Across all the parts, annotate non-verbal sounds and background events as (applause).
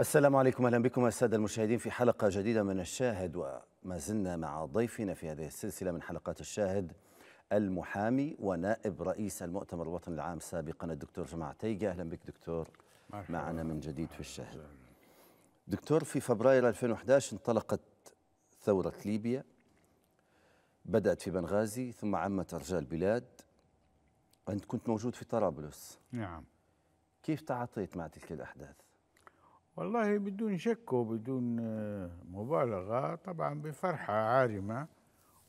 السلام عليكم اهلا بكم الساده المشاهدين في حلقه جديده من الشاهد وما زلنا مع ضيفنا في هذه السلسله من حلقات الشاهد المحامي ونائب رئيس المؤتمر الوطني العام سابقا الدكتور جماعة تيجا اهلا بك دكتور معنا من جديد في الشاهد دكتور في فبراير 2011 انطلقت ثوره ليبيا بدات في بنغازي ثم عمت ارجاء البلاد انت كنت موجود في طرابلس نعم كيف تعاطيت مع تلك الاحداث والله بدون شك وبدون آه، مبالغة طبعا بفرحة عارمة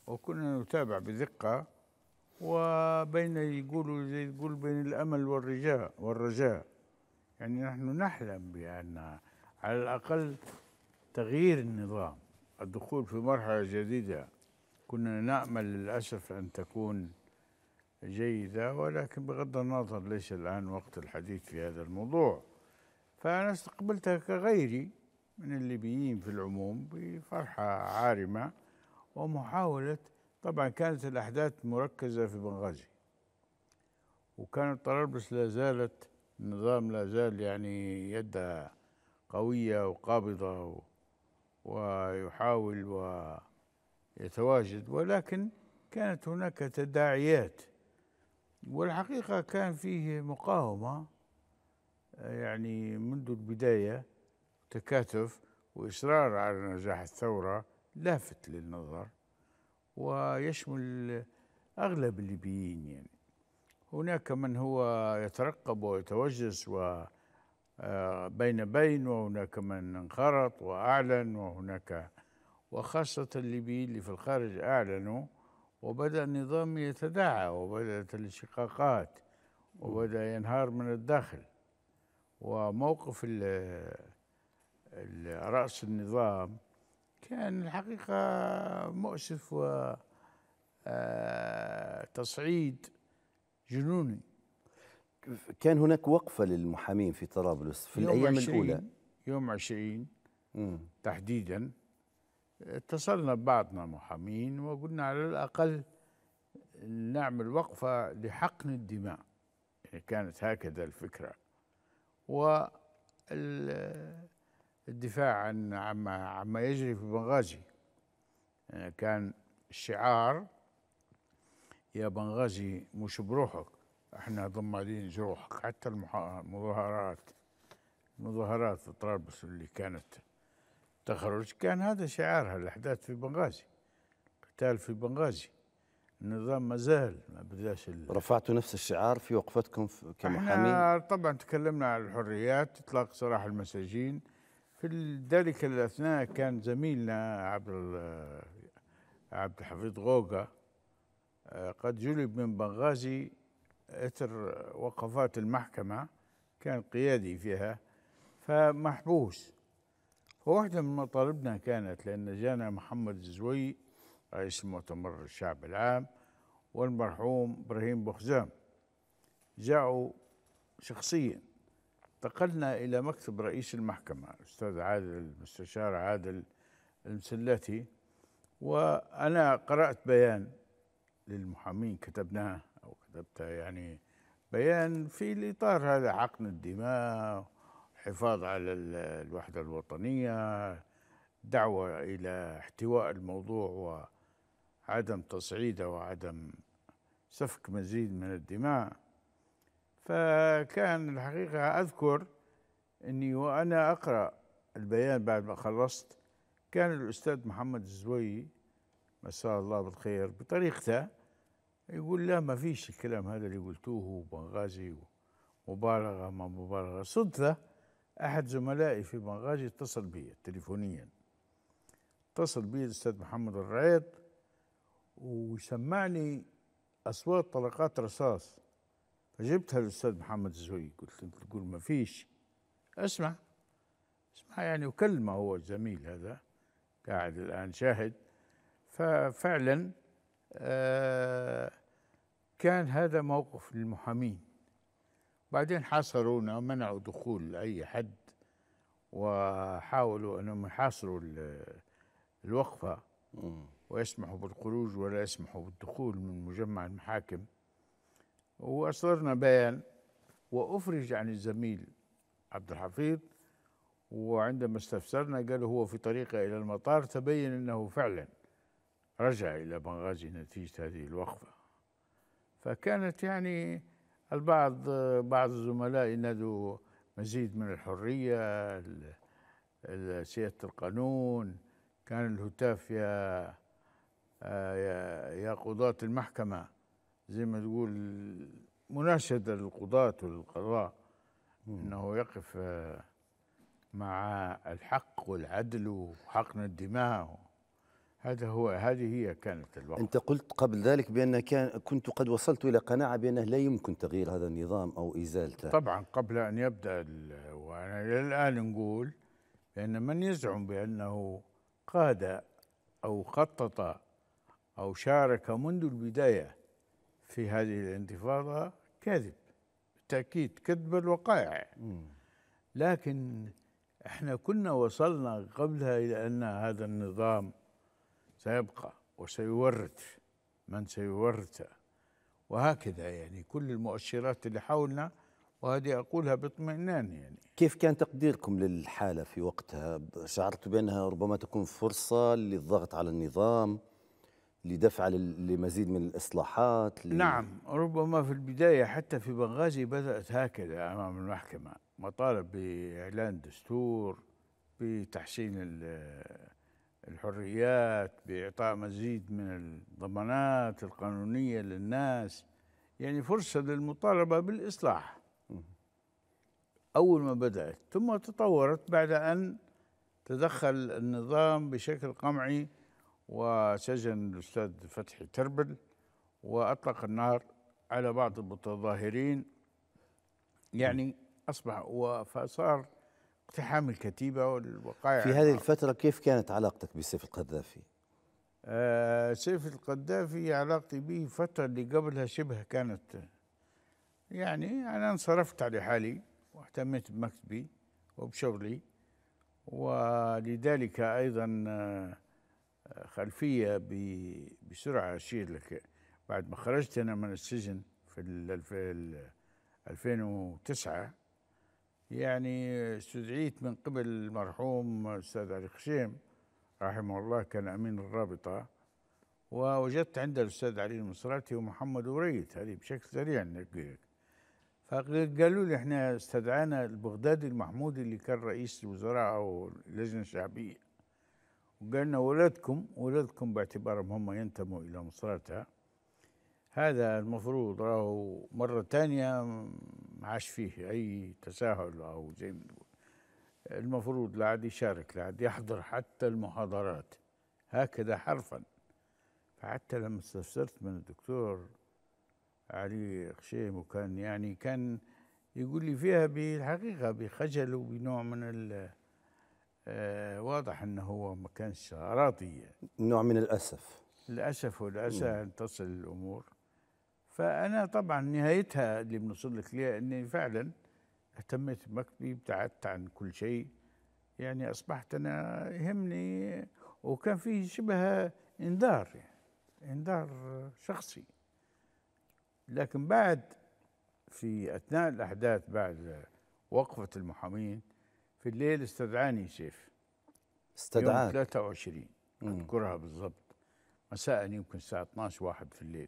وكنا نتابع بدقة وبين يقولوا زي تقول بين الأمل والرجاء والرجاء يعني نحن نحلم بأن على الأقل تغيير النظام الدخول في مرحلة جديدة كنا نأمل للأسف أن تكون جيدة ولكن بغض النظر ليس الآن وقت الحديث في هذا الموضوع فأنا استقبلتها كغيري من الليبيين في العموم بفرحة عارمة ومحاولة طبعا كانت الأحداث مركزة في بنغازي وكانت طرابلس لا زالت النظام لا زال يعني يدها قوية وقابضة ويحاول ويتواجد ولكن كانت هناك تداعيات والحقيقة كان فيه مقاومة يعني منذ البداية تكاتف وإصرار على نجاح الثورة لافت للنظر ويشمل أغلب الليبيين يعني هناك من هو يترقب ويتوجس و آه، بين بين وهناك من انخرط وأعلن وهناك وخاصة الليبيين اللي في الخارج أعلنوا وبدأ النظام يتداعى وبدأت الانشقاقات وبدأ ينهار من الداخل وموقف رأس النظام كان الحقيقة مؤسف و آه، تصعيد جنوني كان هناك وقفة للمحامين في طرابلس في الأيام الأولى يوم 20 تحديدا اتصلنا ببعضنا محامين وقلنا على الأقل نعمل وقفة لحقن الدماء يعني كانت هكذا الفكرة والدفاع عن عما عما يجري في بنغازي يعني كان الشعار يا بنغازي مش بروحك احنا ضمادين جروحك حتى المظاهرات مظاهرات طرابلس اللي كانت تخرج كان هذا شعارها الاحداث في بنغازي قتال في بنغازي النظام ما زال ما بداش رفعتوا نفس الشعار في وقفتكم كمحامين؟ احنا طبعا تكلمنا عن الحريات اطلاق سراح المساجين في ذلك الاثناء كان زميلنا عبد عبد الحفيظ غوغا آه، قد جلب من بنغازي اثر وقفات المحكمه كان قيادي فيها فمحبوس فواحده من مطالبنا كانت لان جانا محمد الزوي رئيس المؤتمر الشعب العام والمرحوم إبراهيم بوخزام جاءوا شخصيا انتقلنا إلى مكتب رئيس المحكمة الاستاذ عادل المستشار عادل المسلاتي وأنا قرأت بيان للمحامين كتبناه أو كتبته يعني بيان في الإطار هذا عقم الدماء حفاظ على الوحدة الوطنية دعوة إلى احتواء الموضوع و عدم تصعيده وعدم سفك مزيد من الدماء فكان الحقيقة أذكر أني وأنا أقرأ البيان بعد ما خلصت كان الأستاذ محمد الزوي مساء الله بالخير بطريقته يقول لا ما فيش الكلام هذا اللي قلتوه بنغازي مبالغة ما مبالغة صدفة أحد زملائي في بنغازي اتصل بي تليفونيا اتصل بي الأستاذ محمد الرعيط وسمعني اصوات طلقات رصاص فجبتها للاستاذ محمد الزوي قلت له تقول ما فيش اسمع اسمع يعني وكلمه هو الزميل هذا قاعد الان شاهد ففعلا آه كان هذا موقف للمحامين بعدين حاصرونا ومنعوا دخول اي حد وحاولوا انهم يحاصروا الوقفه ويسمح بالخروج ولا يسمح بالدخول من مجمع المحاكم وأصدرنا بيان وأفرج عن الزميل عبد الحفيظ وعندما استفسرنا قالوا هو في طريقه إلى المطار تبين أنه فعلا رجع إلى بنغازي نتيجة هذه الوقفة فكانت يعني البعض بعض الزملاء ينادوا مزيد من الحرية سيادة القانون كان الهتاف يا آه، يا قضاة المحكمة زي ما تقول مناشدة للقضاة والقضاء أنه يقف آه، مع الحق والعدل وحقن الدماء هذا هو هذه هي كانت الوقت أنت قلت قبل ذلك بأن كان كنت قد وصلت إلى قناعة بأنه لا يمكن تغيير هذا النظام أو إزالته طبعا قبل أن يبدأ وأنا إلى الآن نقول بأن من يزعم بأنه قاد أو خطط أو شارك منذ البداية في هذه الانتفاضة كذب بالتأكيد كذب الوقائع لكن احنا كنا وصلنا قبلها إلى أن هذا النظام سيبقى وسيورث من سيورثه وهكذا يعني كل المؤشرات اللي حولنا وهذه أقولها باطمئنان يعني كيف كان تقديركم للحالة في وقتها؟ شعرت بأنها ربما تكون فرصة للضغط على النظام لدفع لمزيد من الإصلاحات ل... نعم ربما في البداية حتى في بنغازي بدأت هكذا أمام المحكمة مطالب بإعلان دستور بتحسين الحريات بإعطاء مزيد من الضمانات القانونية للناس يعني فرصة للمطالبة بالإصلاح أول ما بدأت ثم تطورت بعد أن تدخل النظام بشكل قمعي وسجن الأستاذ فتحي تربل وأطلق النار على بعض المتظاهرين يعني أصبح فصار اقتحام الكتيبة والوقائع في هذه الفترة كيف كانت علاقتك بسيف القذافي؟ آه سيف القذافي علاقتي به فترة اللي قبلها شبه كانت يعني أنا انصرفت على حالي واهتميت بمكتبي وبشغلي ولذلك أيضا آه خلفيه بسرعه اشير لك بعد ما خرجت انا من السجن في 2009 يعني استدعيت من قبل المرحوم الاستاذ علي خشيم رحمه الله كان امين الرابطه ووجدت عند الاستاذ علي المصراتي ومحمد وريت هذه بشكل سريع نحكي فقالوا لي احنا استدعانا البغدادي المحمودي اللي كان رئيس الوزراء او اللجنه الشعبيه وقالنا ولدكم ولدكم باعتبارهم هم ينتموا إلى مصراتها هذا المفروض راهو مرة ثانية ما عاش فيه أي تساهل أو زي ما المفروض لا عاد يشارك لا عاد يحضر حتى المحاضرات هكذا حرفا فحتى لما استفسرت من الدكتور علي خشيم وكان يعني كان يقول لي فيها بالحقيقة بخجل وبنوع من ال آه، واضح انه هو ما كانش راضي نوع من الاسف للاسف والاسى نعم. ان تصل الامور فانا طبعا نهايتها اللي بنوصل لك ليها اني فعلا اهتميت بمكتبي ابتعدت عن كل شيء يعني اصبحت انا يهمني وكان في شبه انذار يعني انذار شخصي لكن بعد في اثناء الاحداث بعد وقفه المحامين في الليل استدعاني سيف استدعاك يوم 23 اذكرها بالضبط مساء يمكن الساعه 12 واحد في الليل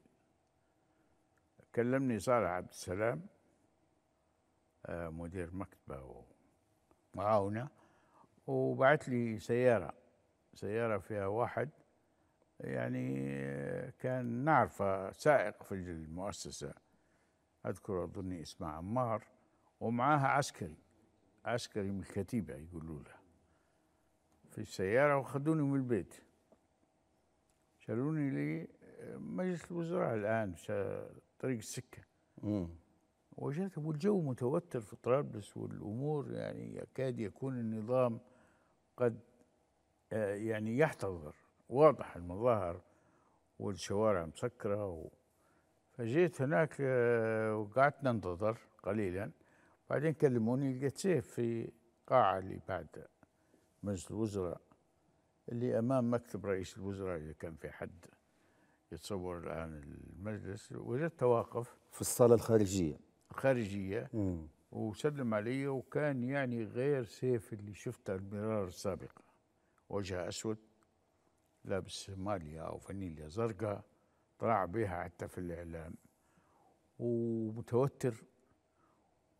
كلمني صالح عبد السلام آه، مدير مكتبه ومعاونه وبعث لي سياره سياره فيها واحد يعني آه، كان نعرفه سائق في المؤسسه اذكر اظني اسمه عمار ومعاها عسكري عسكري من الكتيبة يقولوا له في السيارة وخدوني من البيت شالوني لمجلس آه، الوزراء الآن طريق السكة وجدت والجو متوتر في طرابلس والأمور يعني يكاد يكون النظام قد آه، يعني يحتضر واضح المظاهر والشوارع مسكرة و... فجيت هناك آه، وقعدت ننتظر قليلا بعدين كلموني لقيت سيف في قاعة اللي بعد مجلس الوزراء اللي أمام مكتب رئيس الوزراء إذا كان في حد يتصور الآن المجلس وجدته واقف في الصالة الخارجية الخارجية مم. وسلم علي وكان يعني غير سيف اللي شفته المرار السابقة وجهه أسود لابس ماليا أو فانيليا زرقاء طلع بها حتى في الإعلام ومتوتر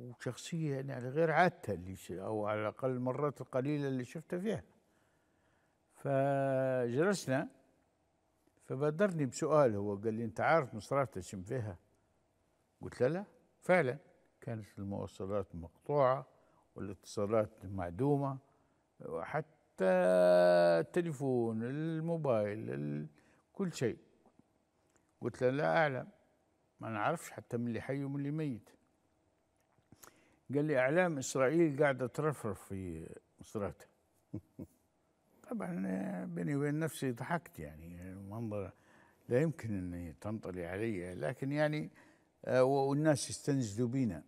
وشخصية يعني على غير عادتها اللي أو على الأقل المرات القليلة اللي شفتها فيها فجلسنا فبادرني بسؤال هو قال لي أنت عارف مصراتة شم فيها قلت له لا فعلا كانت المواصلات مقطوعة والاتصالات معدومة وحتى التليفون الموبايل كل شيء قلت له لا أعلم ما نعرفش حتى من اللي حي ومن اللي ميت قال لي اعلام اسرائيل قاعده ترفرف في مصراتها (laughs) طبعا بيني وبين نفسي ضحكت يعني المنظر لا يمكن ان تنطلي علي لكن يعني آه، والناس يستنجدوا بينا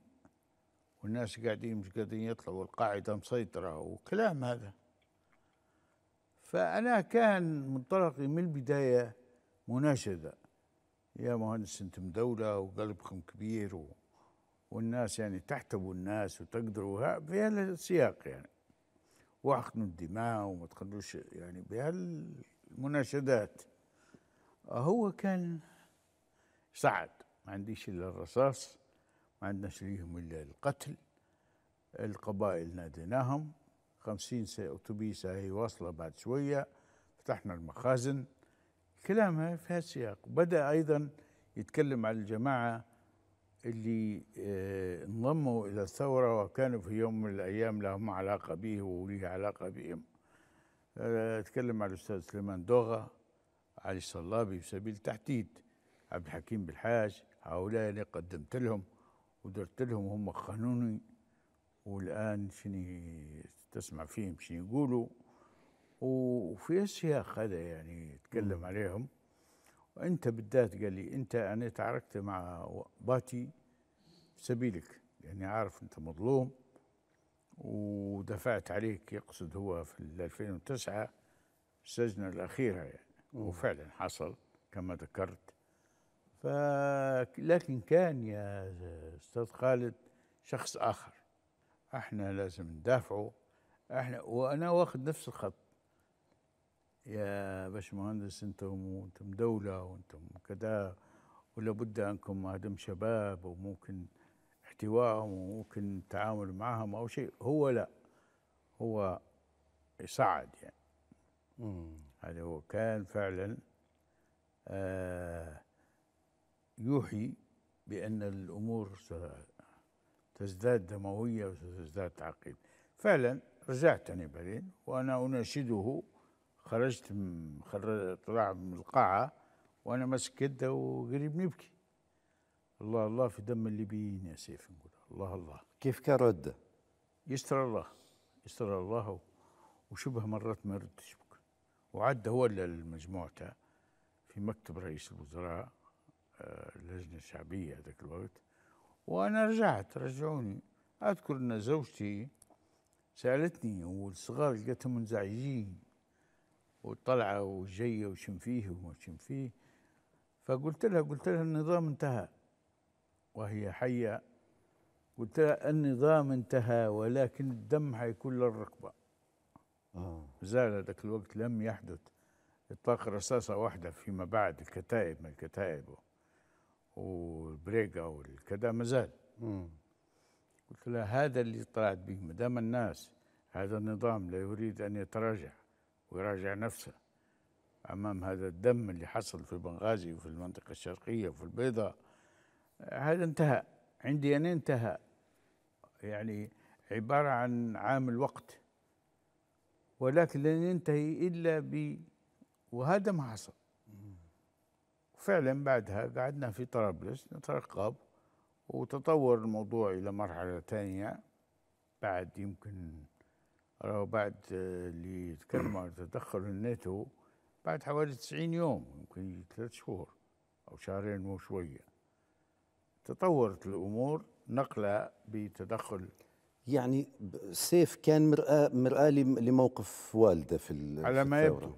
والناس قاعدين مش قادرين يطلعوا والقاعده مسيطره وكلام هذا فانا كان منطلقي من البدايه مناشده يا مهندس انتم دوله وقلبكم كبير و... والناس يعني تحتبوا الناس وتقدروا في السياق يعني واحقنوا الدماء وما تخلوش يعني بهالمناشدات هو كان صعد ما عنديش الا الرصاص ما عندناش ليهم الا القتل القبائل ناديناهم خمسين اوتوبيس هي واصلة بعد شوية فتحنا المخازن كلامها في هالسياق بدأ أيضا يتكلم عن الجماعة اللي آه، انضموا إلى الثورة وكانوا في يوم من الأيام لهم علاقة به وله علاقة بهم آه، أتكلم على الأستاذ سليمان دوغا علي الصلابي في سبيل التحديد عبد الحكيم بالحاج هؤلاء اللي قدمت لهم ودرت لهم هم قانوني والآن شنو تسمع فيهم شنو يقولوا وفي السياق هذا يعني اتكلم عليهم وانت بالذات قال لي انت انا تعاركت مع باتي في سبيلك لاني يعني عارف انت مظلوم ودفعت عليك يقصد هو في 2009 السجنة الأخيرة يعني وفعلا حصل كما ذكرت ف لكن كان يا أستاذ خالد شخص آخر احنا لازم ندافعه احنا وأنا واخذ نفس الخط يا باشمهندس انتم وانتم دوله وانتم كذا ولا بد انكم هدم شباب وممكن احتوائهم وممكن التعامل معهم او شيء هو لا هو صعد يعني هذا هو كان فعلا آه يوحي بأن الأمور ستزداد دموية وستزداد تعقيد فعلا رجعت أنا بعدين وأنا أناشده خرجت طلع طلعت من القاعة وأنا ماسك يده وقريب نبكي الله الله في دم الليبيين يا سيف نقول الله الله كيف كان رده؟ يستر الله يستر الله وشبه مرات ما ردش وعد هو لمجموعته في مكتب رئيس الوزراء آه، اللجنة الشعبية ذاك الوقت وأنا رجعت رجعوني أذكر أن زوجتي سألتني والصغار لقيتهم منزعجين وطلعه وجايه وشم فيه وما شم فيه فقلت لها قلت لها النظام انتهى وهي حيه قلت لها النظام انتهى ولكن الدم حيكون للركبه آه. زال ذاك الوقت لم يحدث اطلاق رصاصه واحده فيما بعد الكتائب من الكتائب والبريقه والكذا ما زال قلت لها هذا اللي طلعت به ما دام الناس هذا النظام لا يريد ان يتراجع ويراجع نفسه امام هذا الدم اللي حصل في بنغازي وفي المنطقه الشرقيه وفي البيضاء هذا انتهى عندي انا انتهى يعني عباره عن عامل وقت ولكن لن ينتهي الا ب وهذا ما حصل فعلا بعدها قعدنا في طرابلس نترقب وتطور الموضوع الى مرحله ثانيه بعد يمكن بعد آه، اللي يتكلم عن تدخل الناتو بعد حوالي 90 يوم يمكن ثلاث شهور أو شهرين وشوية تطورت الأمور نقلة بتدخل يعني سيف كان مرآة مرآة لموقف والده في على ما يبدو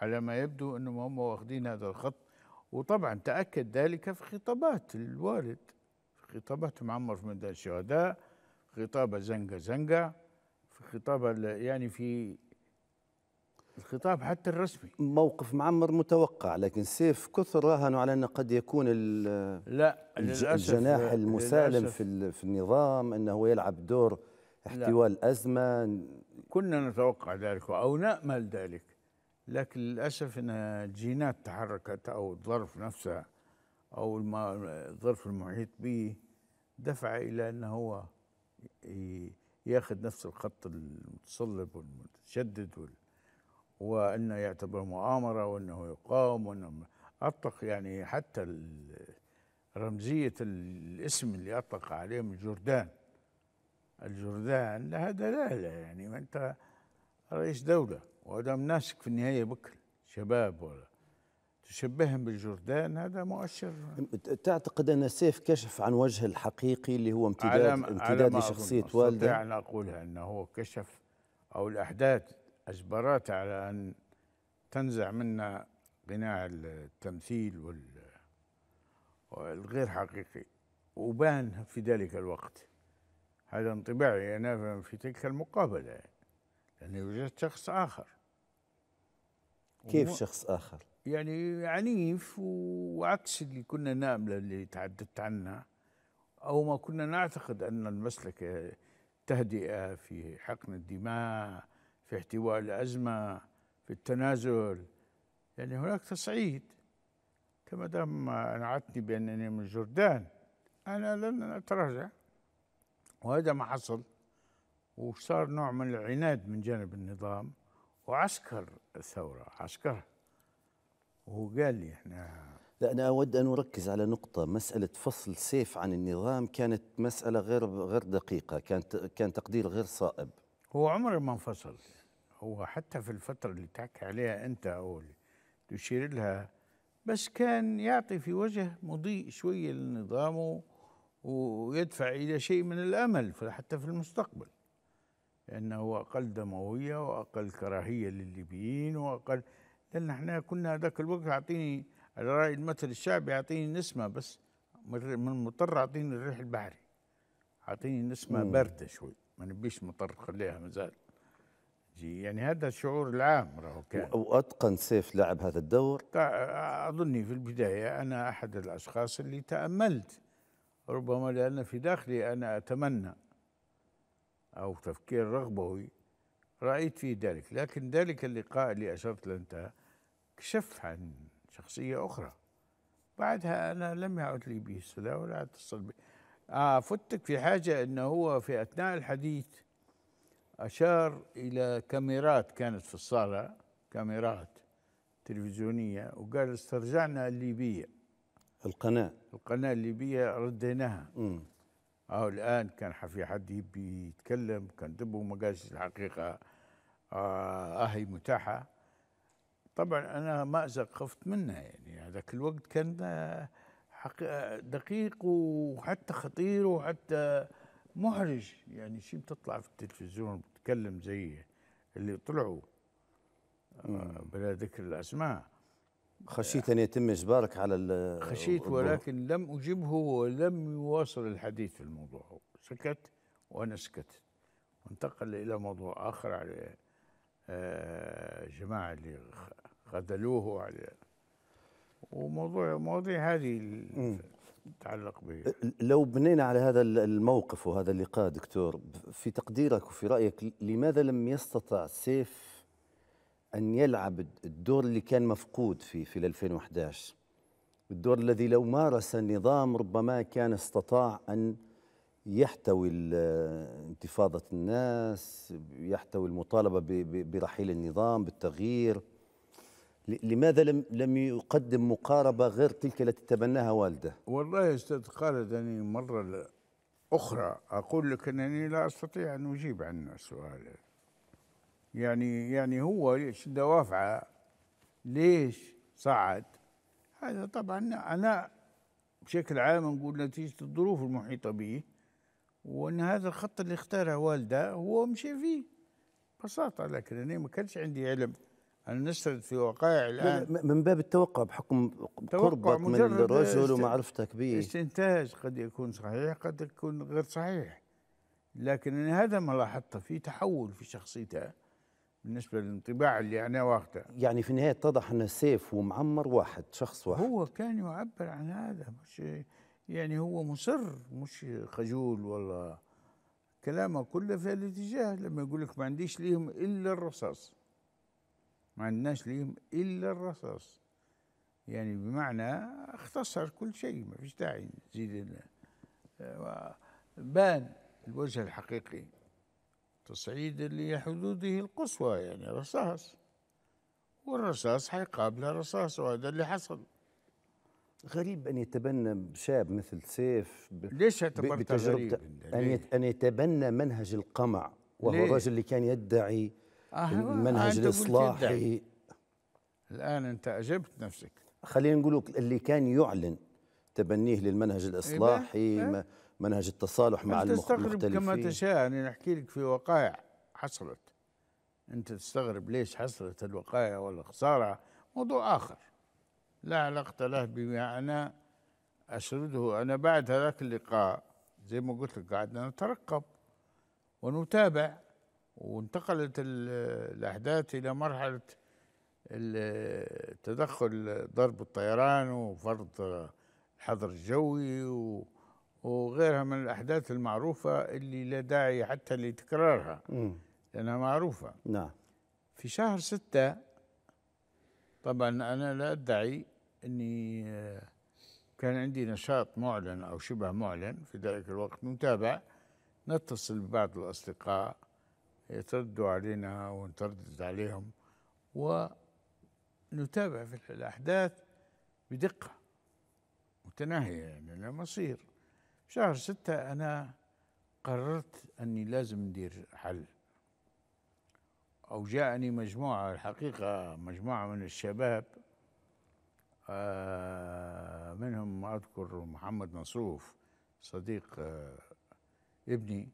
على ما يبدو انهم هم واخذين هذا الخط وطبعا تاكد ذلك في خطابات الوالد في خطابات معمر في ميدان الشهداء خطابه زنقه زنقه خطابها يعني في الخطاب حتى الرسمي موقف معمر متوقع لكن سيف كثر راهنوا على انه قد يكون لا الجناح المسالم في في النظام انه يلعب دور احتواء الازمه كنا نتوقع ذلك او نامل ذلك لكن للاسف ان الجينات تحركت او الظرف نفسه او الظرف المحيط به دفع الى انه هو ياخد نفس الخط المتصلب والمتشدد وال... وانه يعتبر مؤامره وانه يقاوم وانه اطلق يعني حتى رمزيه الاسم اللي اطلق عليهم الجردان الجردان لها دلاله يعني ما انت رئيس دوله وادام ناسك في النهايه بكره شباب ولا تشبههم بالجردان هذا مؤشر تعتقد ان سيف كشف عن وجه الحقيقي اللي هو امتداد على امتداد لشخصيه والده استطيع ان اقولها انه هو كشف او الاحداث اجبرت على ان تنزع منا غناء التمثيل وال والغير حقيقي وبان في ذلك الوقت هذا انطباعي انا في تلك المقابله لاني وجدت شخص اخر كيف شخص اخر؟ يعني عنيف وعكس اللي كنا نامله اللي تعددت عنها او ما كنا نعتقد ان المسلك تهدئه في حقن الدماء في احتواء الازمه في التنازل يعني هناك تصعيد كما دام أنعتني بأنني من الجردان أنا لن أتراجع وهذا ما حصل وصار نوع من العناد من جانب النظام وعسكر الثورة عسكرها هو قال لي احنا لا أنا أود أن أركز على نقطة مسألة فصل سيف عن النظام كانت مسألة غير غير دقيقة كانت كان تقدير غير صائب هو عمره ما انفصل هو حتى في الفترة اللي تحكي عليها أنت أو تشير لها بس كان يعطي في وجه مضيء شوية لنظامه ويدفع إلى شيء من الأمل حتى في المستقبل لأنه أقل دموية وأقل كراهية للليبيين وأقل لان احنا كنا ذاك الوقت اعطيني الراي المثل الشعبي اعطيني نسمه بس من المطر اعطيني الريح البحري اعطيني نسمه بارده شوي ما نبيش مطر خليها مازال يعني هذا الشعور العام راهو كان واتقن سيف لعب هذا الدور اظني في البدايه انا احد الاشخاص اللي تاملت ربما لان في داخلي انا اتمنى او تفكير رغبوي رايت في ذلك لكن ذلك اللقاء اللي اشرت له انت كشف عن شخصية أخرى بعدها أنا لم يعد لي به صلة ولا أتصل به آه فتك في حاجة أنه هو في أثناء الحديث أشار إلى كاميرات كانت في الصالة كاميرات تلفزيونية وقال استرجعنا الليبية القناة القناة الليبية رديناها امم أو آه، الآن كان في حد يبي يتكلم كان دبوا مقاس الحقيقة آه هي متاحة طبعا انا مازق خفت منها يعني هذاك الوقت كان آه، آه، دقيق وحتى خطير وحتى محرج يعني شي بتطلع في التلفزيون بتتكلم زي اللي طلعوا آه، بلا ذكر الاسماء خشيت ان يتم اجبارك على خشيت ولكن لم اجبه ولم يواصل الحديث في الموضوع سكت وانا سكت وانتقل الى موضوع اخر على جماعه اللي قتلوه على وموضوع مواضيع هذه تتعلق به لو بنينا على هذا الموقف وهذا اللقاء دكتور في تقديرك وفي رايك لماذا لم يستطع سيف ان يلعب الدور اللي كان مفقود في في 2011 الدور الذي لو مارس النظام ربما كان استطاع ان يحتوي انتفاضه الناس يحتوي المطالبه برحيل النظام بالتغيير لماذا لم لم يقدم مقاربه غير تلك التي تبناها والده؟ والله يا استاذ خالد اني مره اخرى اقول لك انني لا استطيع ان اجيب عن السؤال يعني يعني هو دوافعه ليش صعد؟ هذا طبعا انا بشكل عام نقول نتيجه الظروف المحيطه به وان هذا الخط اللي اختاره والده هو مشي فيه ببساطه لكن انا ما كانش عندي علم أن نسرد في وقائع الآن من باب التوقع بحكم قربك من الرجل ومعرفتك به استنتاج قد يكون صحيح قد يكون غير صحيح لكن أنا هذا ما لاحظته في تحول في شخصيتها بالنسبة للانطباع اللي أنا واخده يعني في النهاية اتضح أن سيف ومعمر واحد شخص واحد هو كان يعبر عن هذا مش يعني هو مصر مش خجول والله كلامه كله في الاتجاه لما يقول لك ما عنديش ليهم إلا الرصاص عندناش ليهم إلا الرصاص يعني بمعنى اختصر كل شيء ما فيش داعي نزيد بان الوجه الحقيقي تصعيد لحدوده القصوى يعني رصاص والرصاص حيقابله رصاص وهذا اللي حصل غريب ان يتبنى شاب مثل سيف ب... ليش اعتبرته غريب؟ ان ان يتبنى منهج القمع وهو الرجل اللي كان يدعي المنهج آه، الاصلاحي الان انت اجبت نفسك خلينا نقول اللي كان يعلن تبنيه للمنهج إيه، الاصلاحي إيه؟ منهج التصالح مع المختلفين كما تشاء يعني نحكي لك في وقائع حصلت انت تستغرب ليش حصلت الوقائع والخساره موضوع اخر لا علاقه له بما انا اشرده انا بعد هذاك اللقاء زي ما قلت لك قعدنا نترقب ونتابع وانتقلت الأحداث إلى مرحلة التدخل ضرب الطيران وفرض الحظر الجوي وغيرها من الأحداث المعروفة اللي لا داعي حتى لتكرارها لأنها معروفة نعم في شهر ستة طبعا أنا لا أدعي أني آه، كان عندي نشاط معلن أو شبه معلن في ذلك الوقت متابع نتصل ببعض الأصدقاء يتردوا علينا ونتردد عليهم ونتابع في الأحداث بدقة متناهية يعني لا مصير شهر ستة أنا قررت أني لازم ندير حل أو جاءني مجموعة الحقيقة مجموعة من الشباب آه، منهم أذكر محمد مصروف صديق آه، ابني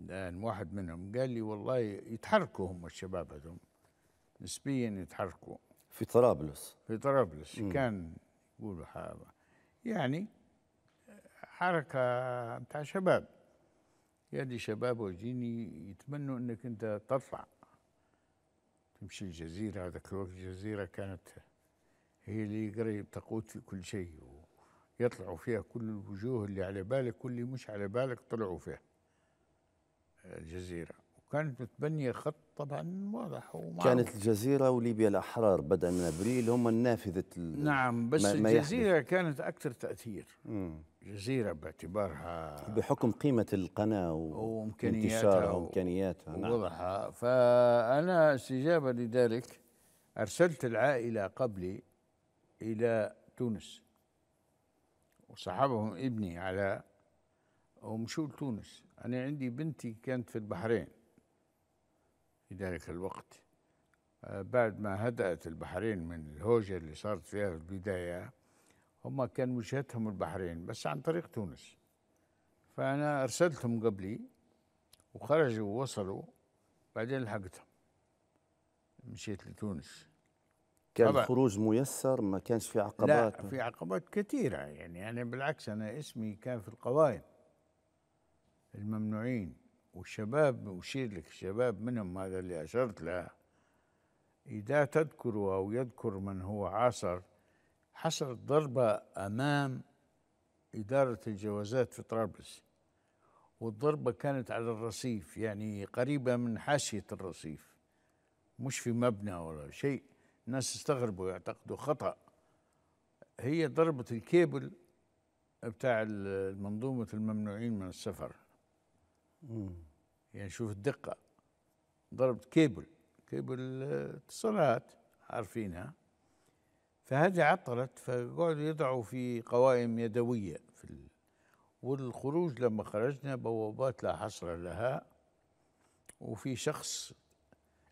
الآن واحد منهم قال لي والله يتحركوا هم الشباب هذول نسبيا يتحركوا في طرابلس في طرابلس مم. كان يقولوا حابة. يعني حركة بتاع شباب يعني شباب وجيني يتمنوا انك انت تطلع تمشي الجزيرة هذاك الوقت الجزيرة كانت هي اللي قريب تقود في كل شيء ويطلعوا فيها كل الوجوه اللي على بالك واللي مش على بالك طلعوا فيها الجزيرة وكانت متبنية خط طبعا واضح ومعروف. كانت الجزيرة وليبيا الأحرار بدءا من أبريل هم النافذة نعم بس ما الجزيرة يحدث. كانت أكثر تأثير مم. جزيرة باعتبارها بحكم قيمة القناة وامكانياتها وامكانياتها نعم. ووضعها فأنا استجابة لذلك أرسلت العائلة قبلي إلى تونس وصحبهم ابني على ومشوا لتونس أنا عندي بنتي كانت في البحرين في ذلك الوقت آه، بعد ما هدأت البحرين من الهوجة اللي صارت فيها في البداية هم كان وجهتهم البحرين بس عن طريق تونس فأنا أرسلتهم قبلي وخرجوا ووصلوا بعدين لحقتهم مشيت لتونس كان طبعا. الخروج ميسر ما كانش في عقبات لا في عقبات كثيرة يعني أنا يعني بالعكس أنا اسمي كان في القوائم الممنوعين والشباب وشير لك الشباب منهم هذا اللي أشرت له إذا تذكر أو يذكر من هو عاصر حصلت ضربة أمام إدارة الجوازات في طرابلس والضربة كانت على الرصيف يعني قريبة من حاشية الرصيف مش في مبنى ولا شيء الناس استغربوا يعتقدوا خطأ هي ضربة الكيبل بتاع المنظومة الممنوعين من السفر يعني شوف الدقة ضربت كيبل كيبل آه، اتصالات عارفينها فهذه عطلت فقعدوا يضعوا في قوائم يدوية في ال... والخروج لما خرجنا بوابات لا حصر لها وفي شخص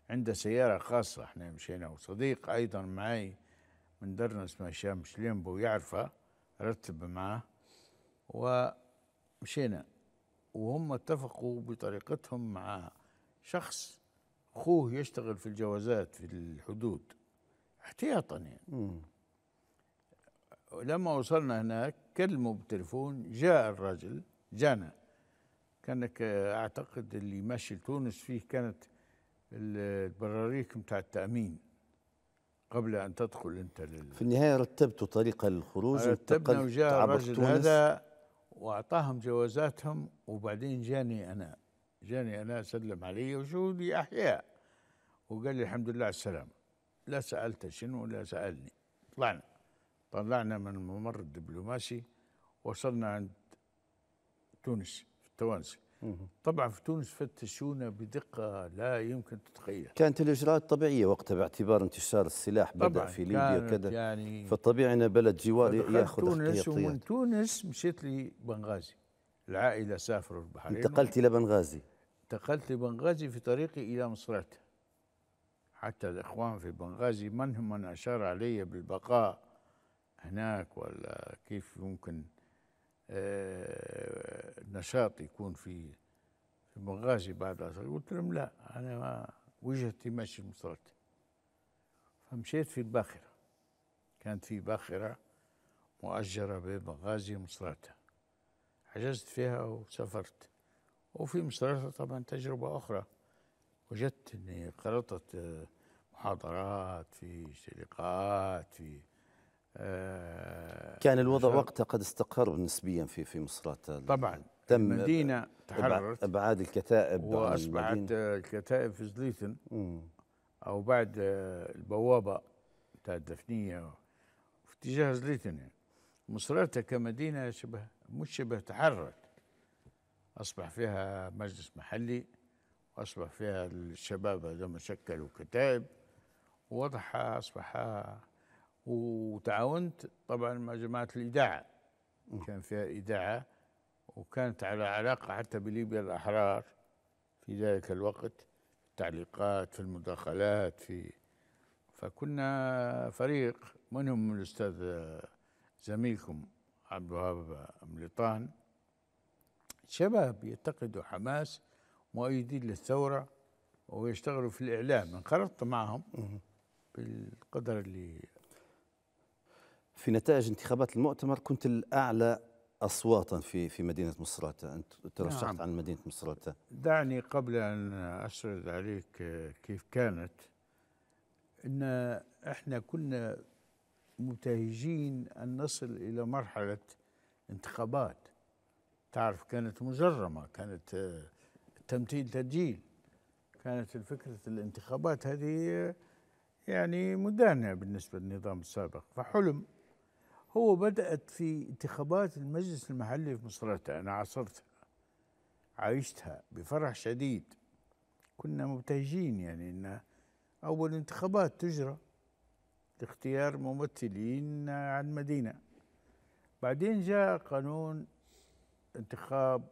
عنده سيارة خاصة احنا مشينا وصديق أيضا معي من درنا اسمه هشام شليمبو يعرفه رتب معاه ومشينا وهم اتفقوا بطريقتهم مع شخص اخوه يشتغل في الجوازات في الحدود احتياطا يعني مم. لما وصلنا هناك كلموا بالتليفون جاء الرجل جانا كانك اعتقد اللي ماشي لتونس فيه كانت البراريك بتاع التامين قبل ان تدخل انت لل... في النهايه رتبت طريقه للخروج رتبنا وجاء الرجل هذا واعطاهم جوازاتهم وبعدين جاني انا جاني انا سلم علي وجودي احياء وقال لي الحمد لله على السلامه لا سالته شنو ولا سالني طلعنا طلعنا من الممر الدبلوماسي وصلنا عند تونس في التوانسه طبعا في تونس فتشونا بدقه لا يمكن تتخيل كانت الاجراءات طبيعيه وقتها باعتبار انتشار السلاح بدا في ليبيا كذا يعني فالطبيعي ان بلد جواري ياخذ تونس ومن تونس مشيت لبنغازي العائله سافروا البحرين انتقلت الى بنغازي انتقلت لبنغازي في طريقي الى مصرات حتى الاخوان في بنغازي منهم من اشار علي بالبقاء هناك ولا كيف ممكن آه، نشاط يكون في في بنغازي بعد العصر قلت لهم لا انا ما وجهتي ماشي مصراتي فمشيت في الباخره كانت في باخره مؤجره بين بنغازي ومصراتة حجزت فيها وسافرت وفي مصراتة طبعا تجربه اخرى وجدت اني خلطت آه، محاضرات في لقاءات في آه، كان الوضع وقتها قد استقر نسبيا في في مصرات طبعا تم المدينه تحررت ابعاد الكتائب واصبحت الكتائب في زليتن او بعد آه، البوابه بتاع الدفنيه في اتجاه زليتن يعني كمدينه شبه مش شبه تحررت اصبح فيها مجلس محلي واصبح فيها الشباب هذوما شكلوا كتائب وضعها اصبح وتعاونت طبعا مع جماعه الاذاعه كان فيها اذاعه وكانت على علاقه حتى بليبيا الاحرار في ذلك الوقت التعليقات في المداخلات في فكنا فريق منهم الاستاذ زميلكم عبد الوهاب مليطان شباب يتقدوا حماس مؤيدين للثوره ويشتغلوا في الاعلام انخرطت معهم بالقدر اللي في نتائج انتخابات المؤتمر كنت الأعلى أصواتا في في مدينة مصراتة أنت ترشحت نعم. عن مدينة مصراتة دعني قبل أن أسرد عليك كيف كانت أن إحنا كنا متهجين أن نصل إلى مرحلة انتخابات تعرف كانت مجرمة كانت تمثيل تدجيل كانت فكرة الانتخابات هذه يعني مدانة بالنسبة للنظام السابق فحلم هو بدأت في انتخابات المجلس المحلي في مصراتة أنا عاصرتها عايشتها بفرح شديد كنا مبتهجين يعني إن أول انتخابات تجرى لاختيار ممثلين على المدينة بعدين جاء قانون انتخاب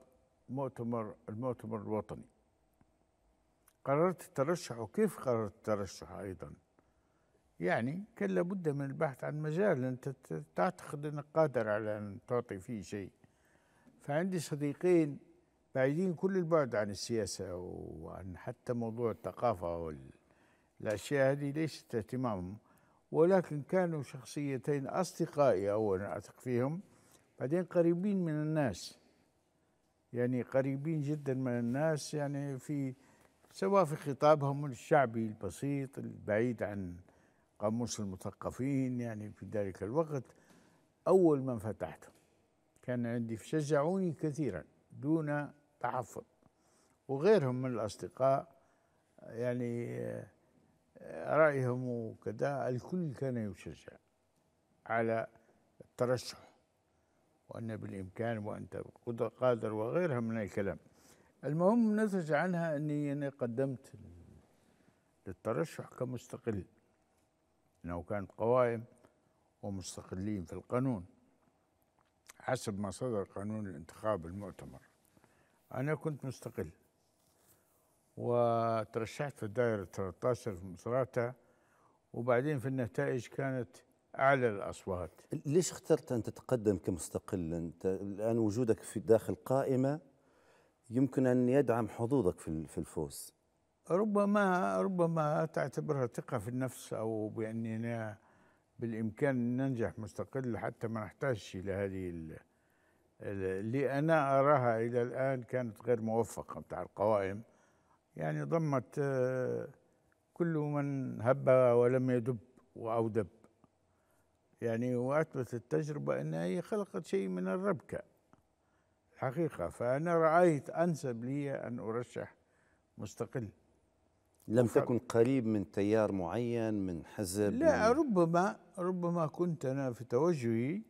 مؤتمر المؤتمر الوطني قررت الترشح وكيف قررت الترشح أيضاً يعني كان لابد من البحث عن مجال أنت تعتقد أنك قادر على أن تعطي فيه شيء فعندي صديقين بعيدين كل البعد عن السياسة وعن حتى موضوع الثقافة والأشياء هذه ليست اهتمامهم ولكن كانوا شخصيتين أصدقائي أولا أثق فيهم بعدين قريبين من الناس يعني قريبين جدا من الناس يعني في سواء في خطابهم الشعبي البسيط البعيد عن قاموس المثقفين يعني في ذلك الوقت أول من فتحته كان عندي شجعوني كثيرا دون تحفظ وغيرهم من الأصدقاء يعني رأيهم وكذا الكل كان يشجع على الترشح وأن بالإمكان وأنت قادر وغيرها من الكلام المهم نتج عنها أني أنا قدمت للترشح كمستقل أنه كانت قوائم ومستقلين في القانون حسب ما صدر قانون الانتخاب المؤتمر أنا كنت مستقل وترشحت في الدائرة 13 في مصراتة وبعدين في النتائج كانت أعلى الأصوات ليش اخترت أن تتقدم كمستقل أنت الآن وجودك في داخل قائمة يمكن أن يدعم حظوظك في الفوز ربما ربما تعتبرها ثقة في النفس أو بأننا بالإمكان أن ننجح مستقل حتى ما نحتاجش إلى هذه اللي أنا أراها إلى الآن كانت غير موفقة بتاع القوائم يعني ضمت آه، كل من هب ولم يدب وأودب يعني وأثبت التجربة أنها هي خلقت شيء من الربكة الحقيقة فأنا رأيت أنسب لي أن أرشح مستقل لم تكن قريب من تيار معين من حزب لا من ربما ربما كنت انا في توجهي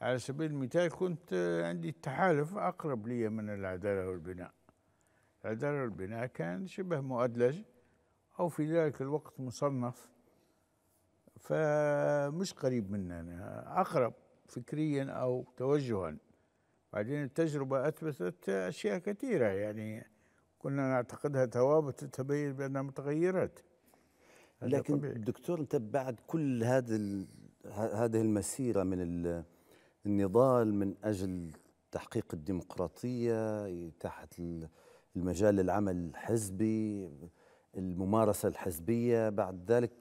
على سبيل المثال كنت عندي التحالف اقرب لي من العداله والبناء العداله والبناء كان شبه مؤدلج او في ذلك الوقت مصنف فمش قريب مننا اقرب فكريا او توجها بعدين التجربه اثبتت اشياء كثيره يعني كنا نعتقدها توابت تتبين بانها متغيرات لكن طبيعي. دكتور انت بعد كل هذا هذه المسيره من النضال من اجل تحقيق الديمقراطيه تحت المجال العمل الحزبي الممارسه الحزبيه بعد ذلك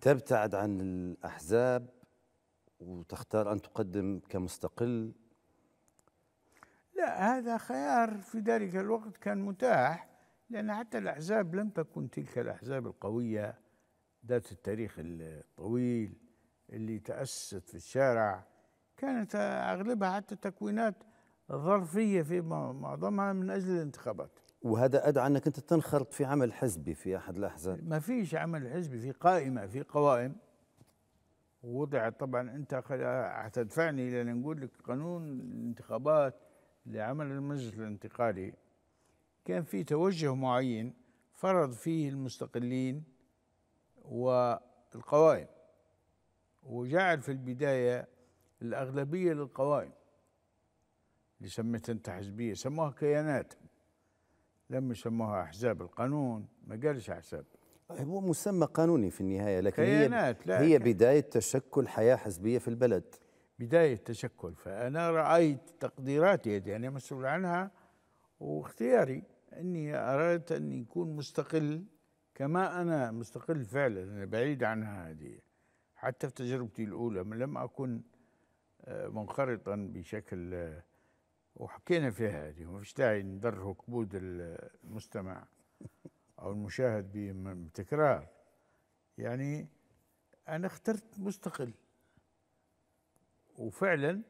تبتعد عن الاحزاب وتختار ان تقدم كمستقل لا هذا خيار في ذلك الوقت كان متاح لأن حتى الأحزاب لم تكن تلك الأحزاب القوية ذات التاريخ الطويل اللي تأسست في الشارع كانت أغلبها حتى تكوينات ظرفية في معظمها من أجل الانتخابات وهذا أدعى أنك أنت تنخرط في عمل حزبي في أحد الأحزاب ما فيش عمل حزبي في قائمة في قوائم وضعت طبعا أنت هتدفعني لأن نقول لك قانون الانتخابات لعمل المجلس الانتقالي كان في توجه معين فرض فيه المستقلين والقوائم وجعل في البداية الأغلبية للقوائم اللي سميتها أنت حزبية سموها كيانات لم يسموها أحزاب القانون ما قالش أحزاب طيب، هو مسمى قانوني في النهاية لكن هي, لا هي بداية تشكل حياة حزبية في البلد بداية تشكل فأنا رأيت تقديراتي هذه أنا مسؤول عنها واختياري أني أردت أن يكون مستقل كما أنا مستقل فعلا أنا بعيد عنها هذه حتى في تجربتي الأولى لم أكن آه، منخرطا بشكل آه، وحكينا فيها هذه ما فيش داعي ندره كبود المستمع أو المشاهد بتكرار يعني أنا اخترت مستقل وفعلا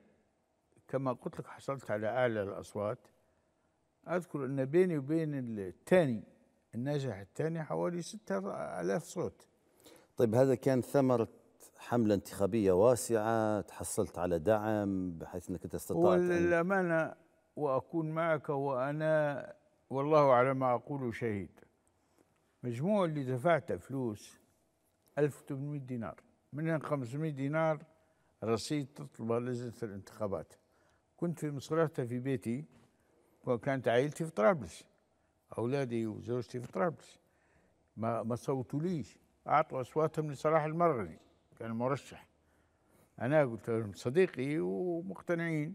كما قلت لك حصلت على اعلى الاصوات اذكر ان بيني وبين الثاني الناجح الثاني حوالي 6000 صوت طيب هذا كان ثمرة حملة انتخابية واسعة تحصلت على دعم بحيث أنك أنت استطعت وللأمانة وأكون معك وأنا والله على ما أقول شهيد مجموع اللي دفعته فلوس 1800 دينار منها 500 دينار رصيد تطلبه لجنة الانتخابات كنت في مصراتة في بيتي وكانت عائلتي في طرابلس أولادي وزوجتي في طرابلس ما ما صوتوليش أعطوا أصواتهم لصلاح المرغني كان مرشح أنا قلت لهم صديقي ومقتنعين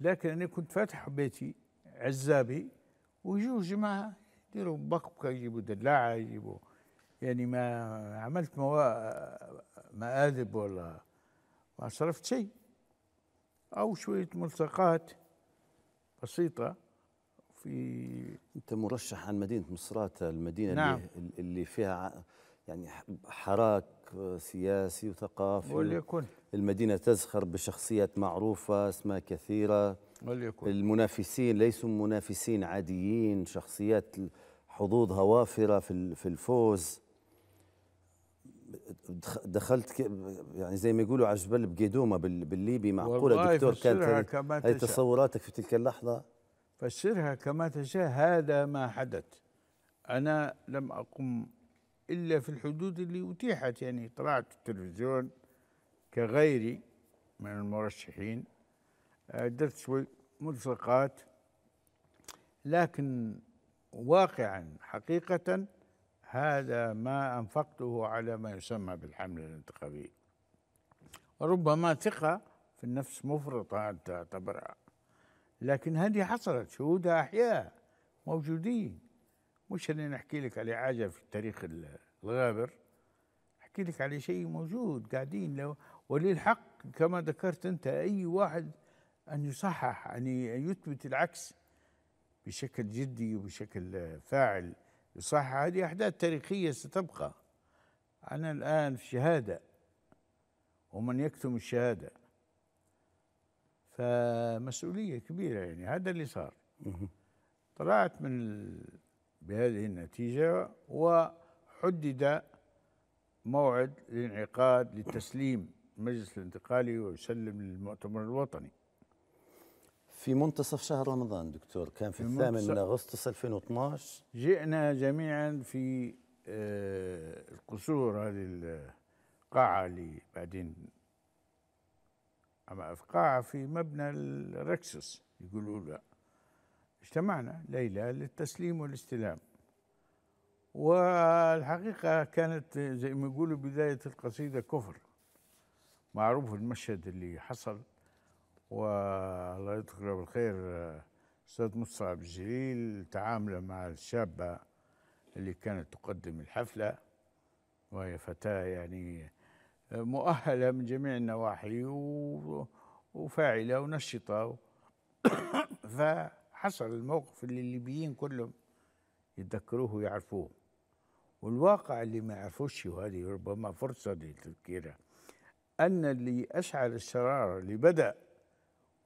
لكن أنا كنت فاتح بيتي عزابي ويجوا جماعة يديروا بقبقة يجيبوا دلاعة يجيبوا يعني ما عملت موا... مآدب ولا ما صرفت شيء أو شوية ملصقات بسيطة في أنت مرشح عن مدينة مصراته المدينة نعم. اللي, اللي فيها يعني حراك سياسي وثقافي وليكن المدينة تزخر بشخصيات معروفة اسماء كثيرة وليكن المنافسين ليسوا منافسين عاديين شخصيات حظوظها وافرة في الفوز دخلت يعني زي ما يقولوا على جبل بقيدومه بالليبي معقوله دكتور كانت هذه تصوراتك في تلك اللحظه فسرها كما تشاء هذا ما حدث انا لم اقم الا في الحدود اللي اتيحت يعني طلعت التلفزيون كغيري من المرشحين آه، درت شوي ملصقات لكن واقعا حقيقه هذا ما أنفقته على ما يسمى بالحملة الانتخابية ربما ثقة في النفس مفرطة أن تعتبرها لكن هذه حصلت شهودها أحياء موجودين مش أني نحكي لك على حاجة في التاريخ الغابر أحكي لك على شيء موجود قاعدين لو وللحق كما ذكرت أنت أي واحد أن يصحح أن يثبت العكس بشكل جدي وبشكل فاعل صح هذه أحداث تاريخية ستبقى أنا الآن في شهادة ومن يكتم الشهادة فمسؤولية كبيرة يعني هذا اللي صار طلعت من بهذه النتيجة وحدد موعد للانعقاد لتسليم المجلس الانتقالي ويسلم للمؤتمر الوطني في منتصف شهر رمضان دكتور كان في, في الثامن من أغسطس 2012 جئنا جميعا في آه، القصور هذه القاعة اللي بعدين أما قاعة في مبنى الركسس يقولوا لا اجتمعنا ليلة للتسليم والاستلام والحقيقة كانت زي ما يقولوا بداية القصيدة كفر معروف المشهد اللي حصل والله يذكره بالخير أستاذ مصعب الجليل تعامله مع الشابة اللي كانت تقدم الحفلة وهي فتاة يعني آه، مؤهلة من جميع النواحي وفاعلة ونشطة (coughs) فحصل الموقف اللي الليبيين كلهم يتذكروه ويعرفوه والواقع اللي ما يعرفوش وهذه ربما فرصة للتذكيره أن اللي أشعل الشرارة اللي بدأ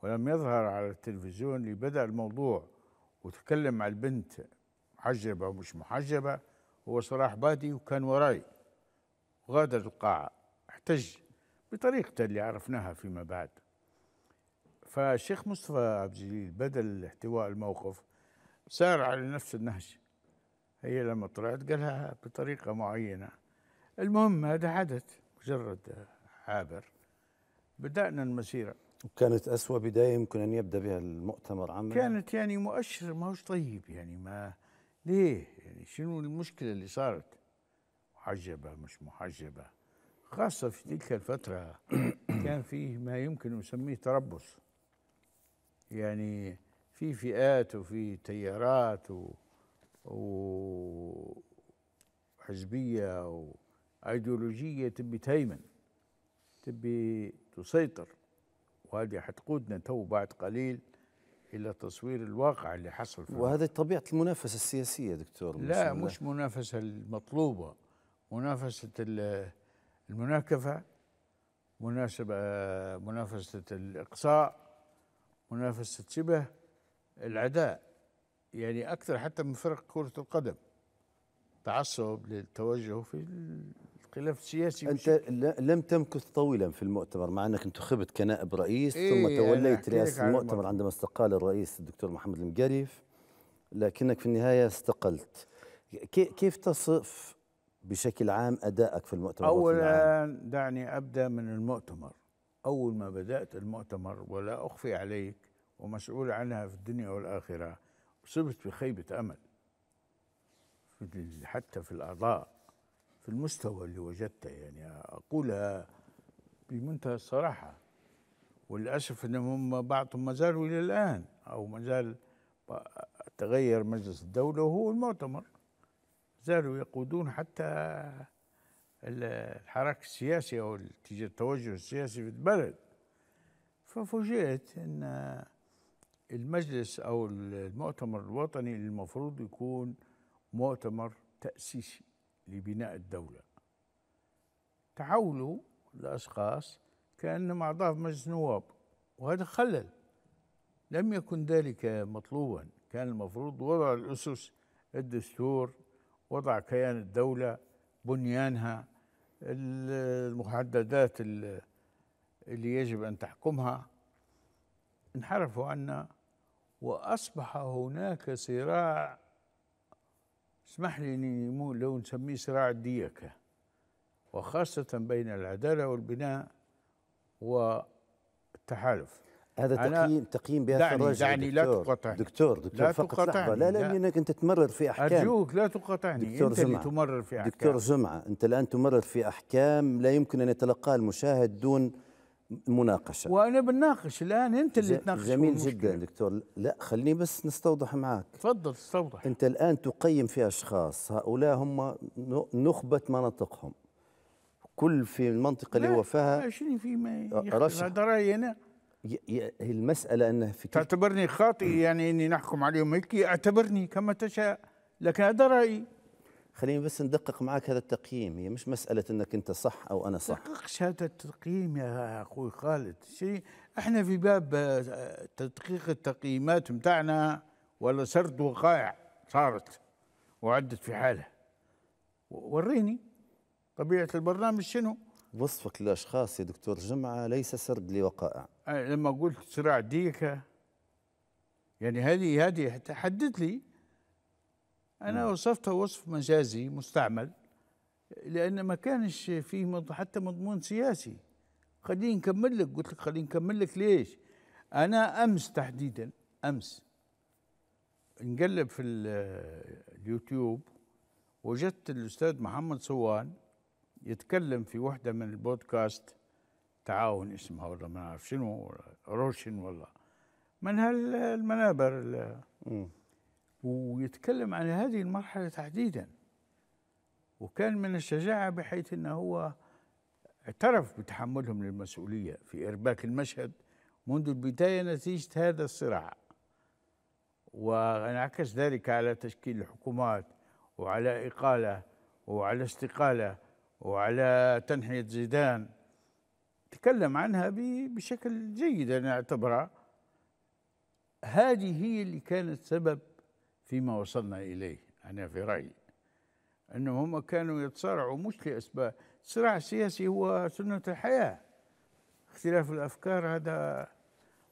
ولم يظهر على التلفزيون لبدأ الموضوع وتكلم مع البنت محجبة ومش محجبة هو صلاح بادي وكان وراي غادر القاعة احتج بطريقته اللي عرفناها فيما بعد فالشيخ مصطفى عبد الجليل بدل احتواء الموقف سار على نفس النهج هي لما طلعت قالها بطريقة معينة المهم هذا حدث مجرد عابر بدأنا المسيرة كانت أسوأ بداية يمكن أن يبدأ بها المؤتمر عاما كانت يعني مؤشر ما هوش طيب يعني ما ليه يعني شنو المشكلة اللي صارت محجبة مش محجبة خاصة في تلك الفترة (coughs) كان فيه ما يمكن نسميه تربص يعني في فئات وفي تيارات وحزبية و... وأيديولوجية تبي تهيمن تبي تسيطر وهذه حتقودنا تو بعد قليل الى تصوير الواقع اللي حصل فيه وهذه طبيعه المنافسه السياسيه دكتور لا مش منافسه المطلوبه منافسه المناكفه مناسبة منافسة الإقصاء منافسة شبه العداء يعني أكثر حتى من فرق كرة القدم تعصب للتوجه في خلاف سياسي انت لم تمكث طويلا في المؤتمر مع انك انت خبت كنائب رئيس إيه ثم توليت رئاسه المؤتمر عندما استقال الرئيس الدكتور محمد المقريف لكنك في النهايه استقلت كيف تصف بشكل عام ادائك في المؤتمر اولا دعني ابدا من المؤتمر اول ما بدات المؤتمر ولا اخفي عليك ومسؤول عنها في الدنيا والاخره اصبت بخيبه امل حتى في الاعضاء في المستوى اللي وجدته يعني أقولها بمنتهى الصراحة وللأسف أنهم هم بعضهم ما زالوا إلى الآن أو ما زال تغير مجلس الدولة وهو المؤتمر زالوا يقودون حتى الحراك السياسي أو التوجه السياسي في البلد ففوجئت أن المجلس أو المؤتمر الوطني المفروض يكون مؤتمر تأسيسي لبناء الدولة تحولوا الأشخاص كأنهم أعضاء في مجلس النواب وهذا خلل لم يكن ذلك مطلوبا كان المفروض وضع الأسس الدستور وضع كيان الدولة بنيانها المحددات اللي يجب أن تحكمها انحرفوا عنا وأصبح هناك صراع اسمح لي نمو لو نسميه صراع الديكة وخاصة بين العدالة والبناء والتحالف هذا تقييم تقييم بهذا دعني دعني لا تقاطعني دكتور دكتور لا فقط تقطعني لحظة لا لا لأنك أنت تمرر في أحكام أرجوك لا تقاطعني دكتور أنت اللي تمرر في أحكام دكتور جمعة أنت الآن تمرر في أحكام لا يمكن أن يتلقاها المشاهد دون مناقشه وانا بناقش الان انت اللي تناقش جميل جدا دكتور لا خليني بس نستوضح معك تفضل استوضح انت الان تقيم في اشخاص هؤلاء هم نخبه مناطقهم كل في المنطقه اللي هو فيها شنو في ما آه، رشح هذا رايي انا المساله انه في تعتبرني خاطئ يعني اني نحكم عليهم هيك اعتبرني كما تشاء لكن هذا رايي خليني بس ندقق معك هذا التقييم هي مش مسألة أنك أنت صح أو أنا صح دققش هذا التقييم يا أخوي خالد شيء احنا في باب آه، تدقيق التقييمات متاعنا ولا سرد وقائع صارت وعدت في حالها وريني طبيعة البرنامج شنو وصفك للأشخاص يا دكتور جمعة ليس سرد لوقائع لما قلت صراع ديكة يعني هذه هذه حدد لي انا وصفتها وصف مجازي مستعمل لان ما كانش فيه حتى مضمون سياسي خليني نكمل لك قلت لك خليني نكمل لك ليش انا امس تحديدا امس نقلب في اليوتيوب وجدت الاستاذ محمد صوان يتكلم في وحده من البودكاست تعاون اسمها ولا ما اعرف شنو روشن والله من هالمنابر ويتكلم عن هذه المرحلة تحديدا وكان من الشجاعة بحيث أنه هو اعترف بتحملهم للمسؤولية في إرباك المشهد منذ البداية نتيجة هذا الصراع وانعكس ذلك على تشكيل الحكومات وعلى إقالة وعلى استقالة وعلى تنحية زيدان تكلم عنها بشكل جيد أنا أعتبرها هذه هي اللي كانت سبب فيما وصلنا إليه أنا في رأيي أنهم هم كانوا يتصارعوا مش لأسباب الصراع السياسي هو سنة الحياة اختلاف الأفكار هذا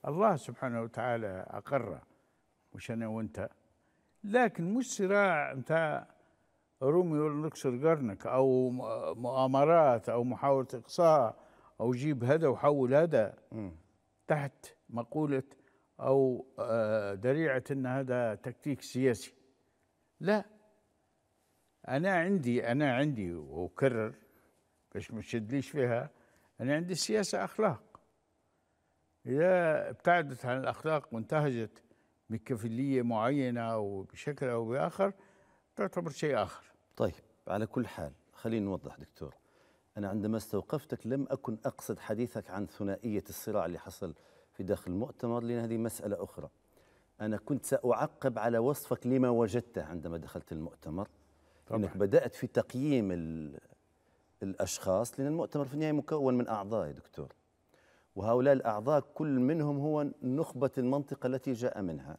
الله سبحانه وتعالى أقره مش أنا وأنت لكن مش صراع نتاع رومي نكسر قرنك أو مؤامرات أو محاولة إقصاء أو جيب هذا وحول هذا تحت مقولة أو آه، ذريعة أن هذا تكتيك سياسي لا أنا عندي أنا عندي وأكرر باش ما تشدليش فيها أنا عندي سياسة أخلاق إذا ابتعدت عن الأخلاق وانتهجت بكفلية معينة أو بشكل أو بآخر تعتبر شيء آخر طيب على كل حال خلينا نوضح دكتور أنا عندما استوقفتك لم أكن أقصد حديثك عن ثنائية الصراع اللي حصل في داخل المؤتمر لأن هذه مسألة أخرى أنا كنت سأعقب على وصفك لما وجدته عندما دخلت المؤتمر طبعا. أنك بدأت في تقييم الأشخاص لأن المؤتمر في النهاية مكون من أعضاء يا دكتور وهؤلاء الأعضاء كل منهم هو نخبة المنطقة التي جاء منها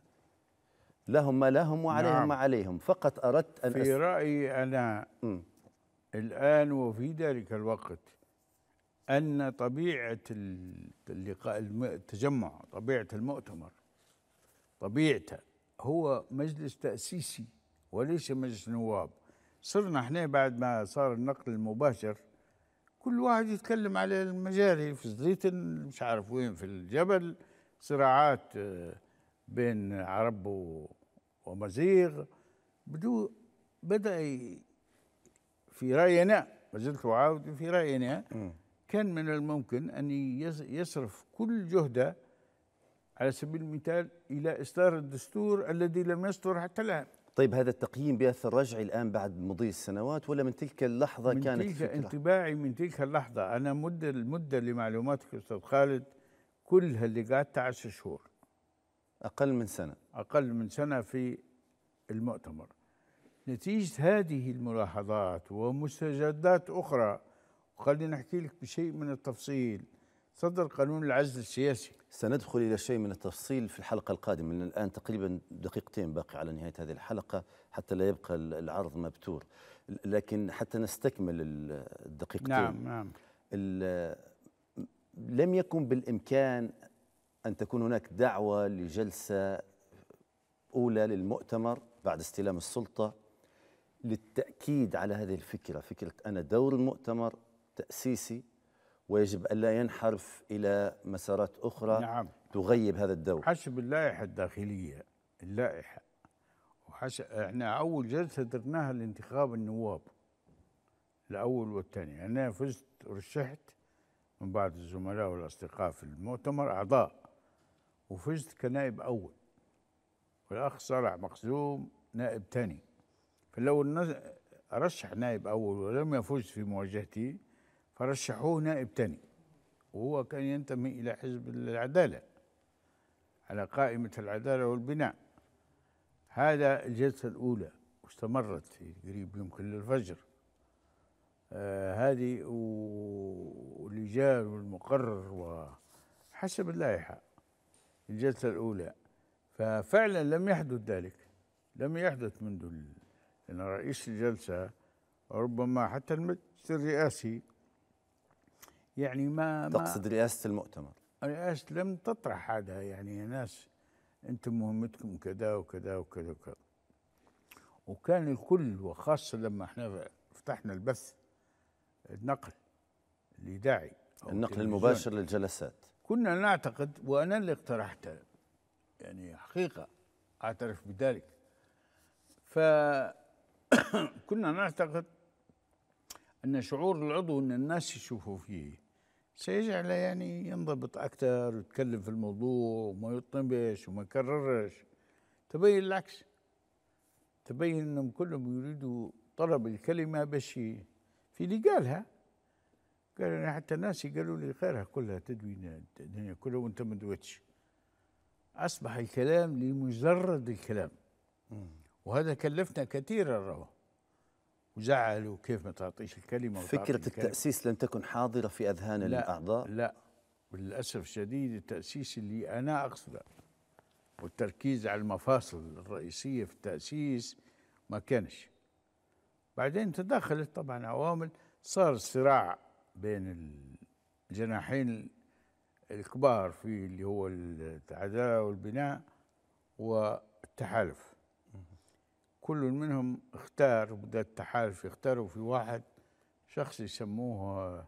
لهم ما لهم وعليهم نعم. ما عليهم فقط أردت أن في أس... رأيي أنا م. الآن وفي ذلك الوقت أن طبيعة اللقاء التجمع طبيعة المؤتمر طبيعته هو مجلس تأسيسي وليس مجلس نواب صرنا احنا بعد ما صار النقل المباشر كل واحد يتكلم على المجاري في زيتن مش عارف وين في الجبل صراعات آه، بين عرب ومزيغ بدو بدأ في رأينا ما زلت في رأينا كان من الممكن أن يصرف كل جهده على سبيل المثال إلى إصدار الدستور الذي لم يصدر حتى الآن طيب هذا التقييم بأثر رجعي الآن بعد مضي السنوات ولا من تلك اللحظة من كانت تلك فكرة؟ انطباعي من تلك اللحظة أنا مدة المدة لمعلوماتك أستاذ خالد كلها اللي قعدت عشر شهور أقل من سنة أقل من سنة في المؤتمر نتيجة هذه الملاحظات ومستجدات أخرى وخليني أحكي لك بشيء من التفصيل صدر قانون العزل السياسي سندخل إلى شيء من التفصيل في الحلقة القادمة من الآن تقريبا دقيقتين باقي على نهاية هذه الحلقة حتى لا يبقى العرض مبتور لكن حتى نستكمل الدقيقتين نعم نعم لم يكن بالإمكان أن تكون هناك دعوة لجلسة أولى للمؤتمر بعد استلام السلطة للتأكيد على هذه الفكرة فكرة أنا دور المؤتمر تأسيسي ويجب ألا ينحرف إلى مسارات أخرى نعم. تغيب هذا الدور حسب اللائحة الداخلية اللائحة وحسب احنا أول جلسة درناها لانتخاب النواب الأول والثاني أنا فزت رشحت من بعض الزملاء والأصدقاء في المؤتمر أعضاء وفزت كنائب أول والأخ صالح مخزوم نائب ثاني فلو رشح نائب أول ولم يفوز في مواجهتي فرشحوه نائب تاني وهو كان ينتمي إلى حزب العدالة على قائمة العدالة والبناء هذا الجلسة الأولى واستمرت قريب يمكن للفجر آه هذه واللي جاء والمقرر وحسب اللائحة الجلسة الأولى ففعلا لم يحدث ذلك لم يحدث منذ أن رئيس الجلسة ربما حتى المجلس الرئاسي يعني ما تقصد ما رئاسه المؤتمر رئاسه لم تطرح هذا يعني يا ناس انتم مهمتكم كذا وكذا وكذا وكذا وكان الكل وخاصه لما احنا فتحنا البث النقل الاذاعي النقل المباشر للجلسات كنا نعتقد وانا اللي اقترحته يعني حقيقه اعترف بذلك فكنا (coughs) نعتقد ان شعور العضو ان الناس يشوفوا فيه سيجعله يعني ينضبط اكثر ويتكلم في الموضوع وما يطنبش وما يكررش تبين العكس تبين انهم كلهم يريدوا طلب الكلمه باش في اللي قالها قال انا حتى ناسي قالوا لي خيرها كلها تدوين الدنيا كلها وانت ما دويتش اصبح الكلام لمجرد الكلام وهذا كلفنا كثيرا رواه وزعل وكيف ما تعطيش الكلمه فكره التاسيس لم تكن حاضره في اذهان الاعضاء لا وللاسف الشديد التاسيس اللي انا اقصده والتركيز على المفاصل الرئيسيه في التاسيس ما كانش بعدين تدخلت طبعا عوامل صار صراع بين الجناحين الكبار في اللي هو العداله والبناء والتحالف كل منهم اختار بدأ التحالف اختاروا في واحد شخص يسموه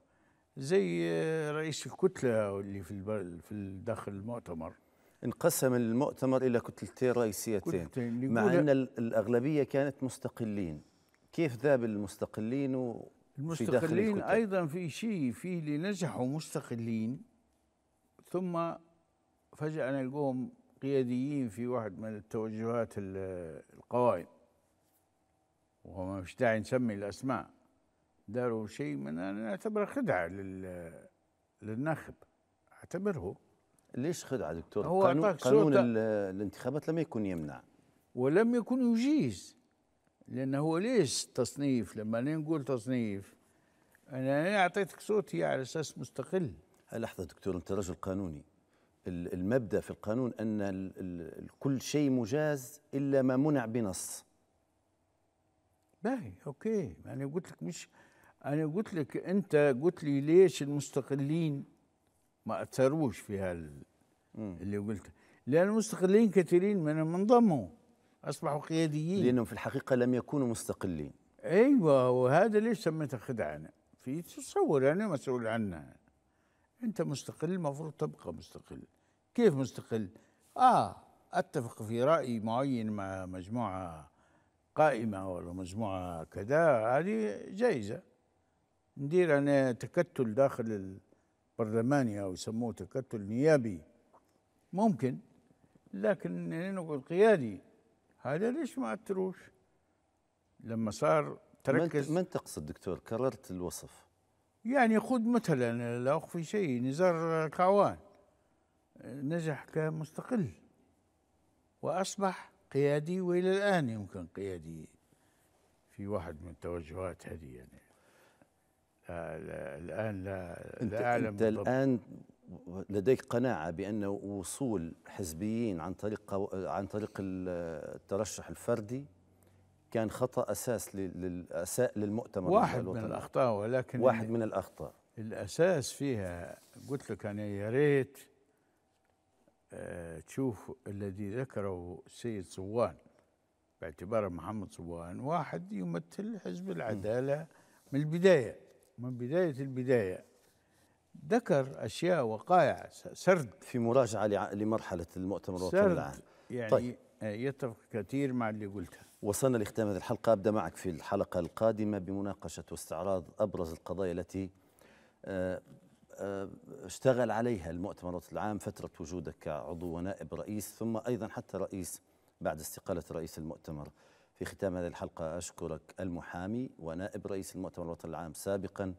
زي رئيس الكتلة اللي في في داخل المؤتمر انقسم المؤتمر إلى كتلتين رئيسيتين كتلتين مع أن الأغلبية كانت مستقلين كيف ذاب المستقلين و المستقلين أيضا في شيء في اللي نجحوا مستقلين ثم فجأة نلقوهم قياديين في واحد من التوجهات القوائم وهو فيش داعي نسمي الأسماء داروا شيء من أنا أعتبره خدعة لل... للناخب أعتبره ليش خدعة دكتور؟ هو قانون, قانون الانتخابات لم يكن يمنع ولم يكن يجيز لأنه هو ليش تصنيف لما نقول تصنيف أنا أعطيتك صوتي على أساس مستقل أه، لحظة دكتور أنت رجل قانوني المبدأ في القانون أن كل شيء مجاز إلا ما منع بنص باهي اوكي انا يعني قلت لك مش انا يعني قلت لك انت قلت لي ليش المستقلين ما اثروش في هال اللي قلته لان المستقلين كثيرين منهم انضموا اصبحوا قياديين لانهم في الحقيقه لم يكونوا مستقلين ايوه وهذا ليش سميتها خدعه انا يعني في تصور انا مسؤول عنها انت مستقل المفروض تبقى مستقل كيف مستقل اه اتفق في راي معين مع مجموعه قائمه ولا مجموعه كذا هذه جايزه ندير انا تكتل داخل البرلماني او يسموه تكتل نيابي ممكن لكن يعني نقول قيادي هذا ليش ما أتروش لما صار تركز من تقصد دكتور كررت الوصف يعني خذ مثلا لا اخفي شيء نزار كعوان نجح كمستقل واصبح قيادي والى الان يمكن قيادي في واحد من التوجهات هذه يعني لا لا الان لا, لا انت اعلم انت الان لديك قناعه بان وصول حزبيين عن طريق عن طريق الترشح الفردي كان خطا اساس للمؤتمر واحد من الاخطاء ولكن واحد من الاخطاء الاساس فيها قلت لك انا يا ريت تشوف الذي ذكره السيد صوان باعتباره محمد صوان واحد يمثل حزب العدالة من البداية من بداية البداية ذكر أشياء وقائع سرد في مراجعة لمرحلة المؤتمر الوطني العام يعني طيب. يتفق كثير مع اللي قلته وصلنا لختام هذه الحلقة أبدأ معك في الحلقة القادمة بمناقشة واستعراض أبرز القضايا التي آه، آه، اشتغل عليها المؤتمرات العام فترة وجودك كعضو ونائب رئيس ثم أيضا حتى رئيس بعد استقالة رئيس المؤتمر في ختام هذه الحلقة أشكرك المحامي ونائب رئيس المؤتمر الوطني العام سابقا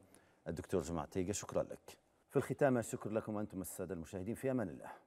الدكتور جمعتيقة تيجا شكرا لك في الختام الشكر لكم أنتم السادة المشاهدين في أمان الله